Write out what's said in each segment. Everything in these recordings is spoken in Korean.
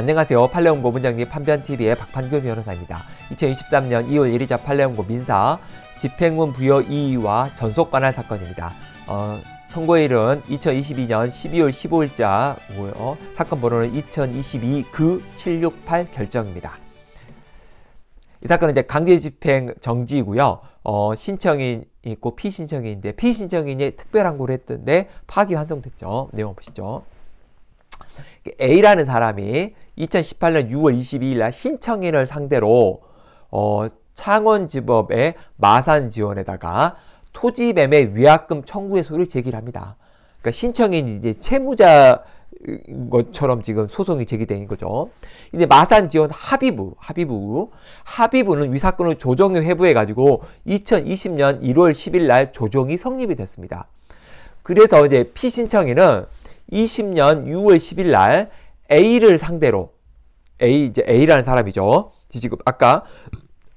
안녕하세요. 팔레온고 문장님 판변TV의 박판규 변호사입니다. 2023년 2월 1일자 팔레온고 민사 집행문 부여 2위와 전속 관할 사건입니다. 어, 선고일은 2022년 12월 15일자고요. 사건 번호는 2022 그 768 결정입니다. 이 사건은 이제 강제 집행 정지이고요. 어, 신청인 있고 피신청인인데 피신청인이 특별항고를 했던데 파기 환송됐죠. 내용 보시죠. A라는 사람이 2018년 6월 22일 날 신청인을 상대로 어, 창원지법의 마산지원에다가 토지매매 위약금 청구의 소를 제기합니다. 그러니까 신청인이 이제 채무자 것처럼 지금 소송이 제기된 거죠. 이제 마산 지원 합의부, 합의부, 합의부는 위사건을 조정이 회부해가지고 2020년 1월 10일 날 조정이 성립이 됐습니다. 그래서 이제 피신청인은 20년 6월 10일 날 A를 상대로 A 이제 A라는 사람이죠. 지금 아까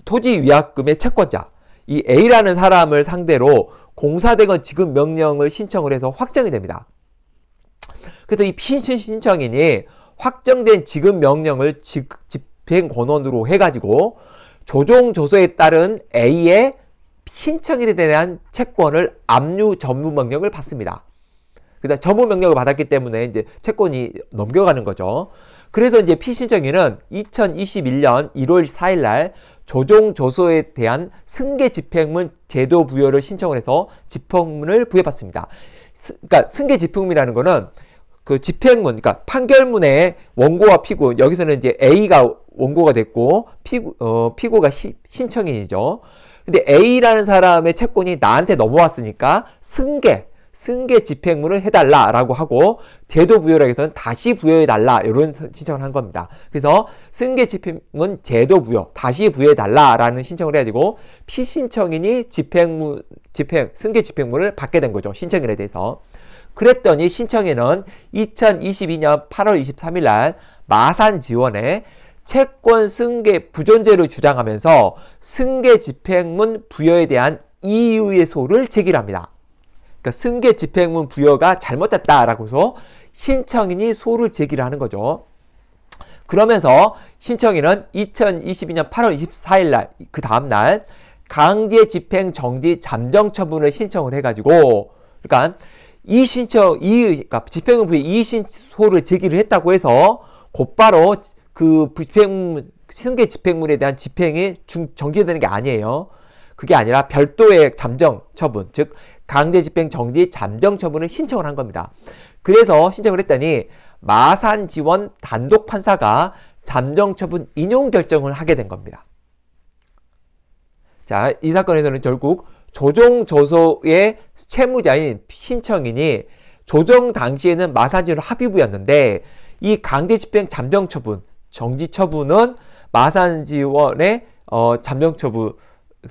토지 위약금의 채권자 이 A라는 사람을 상대로 공사대건 지급 명령을 신청을 해서 확정이 됩니다. 그래서 이 피신 신청인이 확정된 지급 명령을 집행 권원으로 해가지고 조정 조서에 따른 A의 신청에 대한 채권을 압류 전문 명령을 받습니다. 그다음 점호 명령을 받았기 때문에 이제 채권이 넘겨가는 거죠. 그래서 이제 피신청인은 2021년 1월 4일 날 조정 조서에 대한 승계 집행문 제도 부여를 신청을 해서 집행문을 부여받습니다. 스, 그러니까 승계 집행문이라는 거는 그 집행문, 그러니까 판결문에 원고와 피고, 여기서는 이제 A가 원고가 됐고, 피고, 어, 피고가 시, 신청인이죠. 근데 A라는 사람의 채권이 나한테 넘어왔으니까 승계, 승계 집행문을 해달라라고 하고 제도 부여라기 위해서는 다시 부여해달라 이런 신청을 한 겁니다. 그래서 승계 집행문 제도 부여 다시 부여해달라라는 신청을 해야 되고 피신청인이 집행문 집행 승계 집행문을 받게 된 거죠. 신청인에 대해서. 그랬더니 신청에은 2022년 8월 23일 날 마산 지원에 채권 승계 부존재를 주장하면서 승계 집행문 부여에 대한 이유의 소를 제기합니다. 그러니까 승계 집행문 부여가 잘못됐다라고 해서 신청인이 소를 제기를 하는 거죠. 그러면서 신청인은 2022년 8월 24일 날, 그 다음 날, 강제 집행 정지 잠정 처분을 신청을 해가지고, 그러니까 이 신청, 이, 그러니까 집행문 부여 이신소를 제기를 했다고 해서 곧바로 그 집행, 승계 집행문에 대한 집행이 중, 정지되는 게 아니에요. 그게 아니라 별도의 잠정 처분, 즉 강제 집행 정지 잠정 처분을 신청을 한 겁니다. 그래서 신청을 했더니 마산 지원 단독 판사가 잠정 처분 인용 결정을 하게 된 겁니다. 자, 이 사건에서는 결국 조정 조소의 채무자인 신청인이 조정 당시에는 마산지원 합의부였는데 이 강제 집행 잠정 처분, 정지 처분은 마산지원의 어, 잠정 처분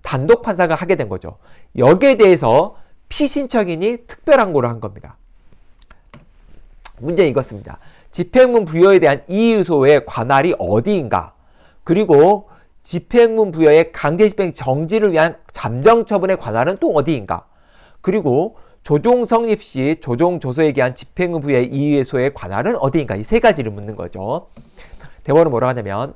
단독 판사가 하게 된 거죠. 여기에 대해서 피신청인이 특별항고를 한 겁니다. 문제는 이것입니다. 집행문 부여에 대한 이의소의 관할이 어디인가? 그리고 집행문 부여의 강제집행 정지를 위한 잠정처분의 관할은 또 어디인가? 그리고 조종 성립 시 조종 조서에 대한 집행문 부여의 이의소의 관할은 어디인가? 이 세 가지를 묻는 거죠. 대원은 뭐라고 하냐면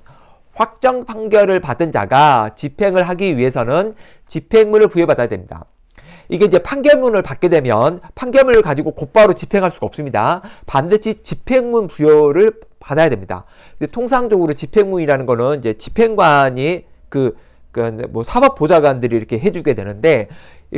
확정 판결을 받은 자가 집행을 하기 위해서는 집행문을 부여받아야 됩니다. 이게 이제 판결문을 받게 되면 판결문을 가지고 곧바로 집행할 수가 없습니다. 반드시 집행문 부여를 받아야 됩니다. 근데 통상적으로 집행문이라는 거는 이제 집행관이 그 그 뭐 사법 보좌관들이 이렇게 해주게 되는데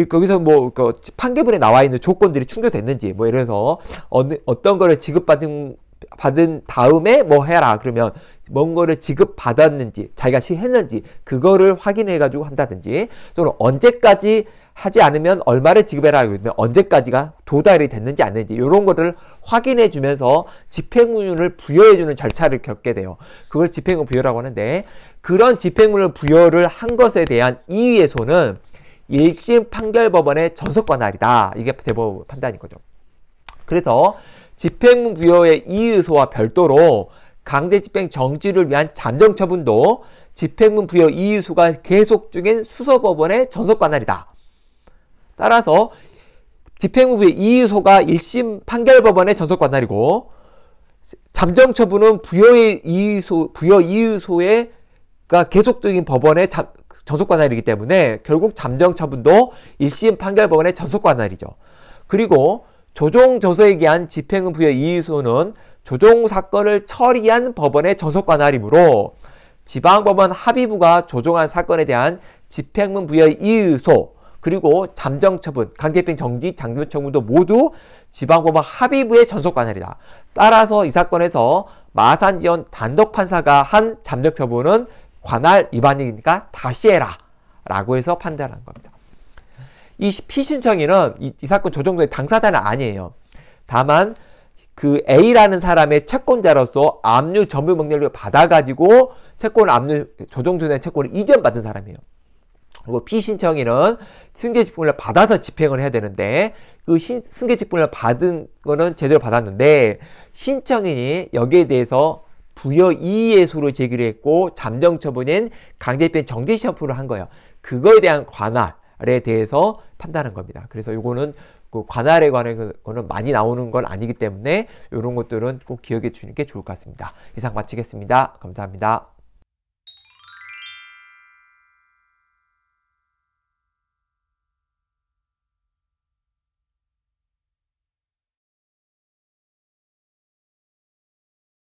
거기서 뭐 그 판결문에 나와 있는 조건들이 충족됐는지 뭐 이래서 어느 어떤 거를 지급받은 받은 다음에 뭐 해라 그러면 뭔 거를 지급 받았는지 자기가 시했는지 그거를 확인해 가지고 한다든지 또는 언제까지 하지 않으면 얼마를 지급해라 그러면 언제까지가 도달이 됐는지 안 됐는지 이런 것들을 확인해 주면서 집행운예를 부여해 주는 절차를 겪게 돼요. 그걸 집행유 부여라고 하는데 그런 집행유예 부여를 한 것에 대한 이의에서는 1심 판결 법원의 전속관할이다. 이게 대법 판단인 거죠. 그래서 집행부여의 이의소와 별도로 강제집행 정지를 위한 잠정처분도 집행 부여 이의소가 계속 중인 수서법원의 전속관할이다. 따라서 집행부의 이의소가 1심 판결법원의 전속관할이고 잠정처분은 부여의 이의소, 부여 이의소가 계속 적인 법원의 잠, 전속관할이기 때문에 결국 잠정처분도 1심 판결법원의 전속관할이죠. 그리고 조정 저서에 기한 집행부의 이의소는 조정 사건을 처리한 법원의 전속관할이므로 지방법원 합의부가 조정한 사건에 대한 집행문 부의 이의소 그리고 잠정처분, 강제입 정지, 장면처분도 모두 지방법원 합의부의 전속관할이다. 따라서 이 사건에서 마산지원 단독판사가 한 잠정처분은 관할 위반이니까 다시 해라 라고 해서 판단한 겁니다. 이 피신청인은 이, 이 사건 조정도의 당사자는 아니에요. 다만 그 A라는 사람의 채권자로서 압류 전부 명령을 받아가지고 채권 압류 조정조의 채권을 이전받은 사람이에요. 그리고 피신청인은 승계 직분을 받아서 집행을 해야 되는데 그 승계 직분을 받은 거는 제대로 받았는데 신청인이 여기에 대해서 부여 이의 소를 제기를 했고 잠정 처분인 강제입행 정지 시험표를 한 거예요. 그거에 대한 관할 관할에 대해서 판단한 겁니다. 그래서 이거는 그 관할에 관해 그, 거는 많이 나오는 건 아니기 때문에 이런 것들은 꼭 기억해 주는 게 좋을 것 같습니다. 이상 마치겠습니다. 감사합니다.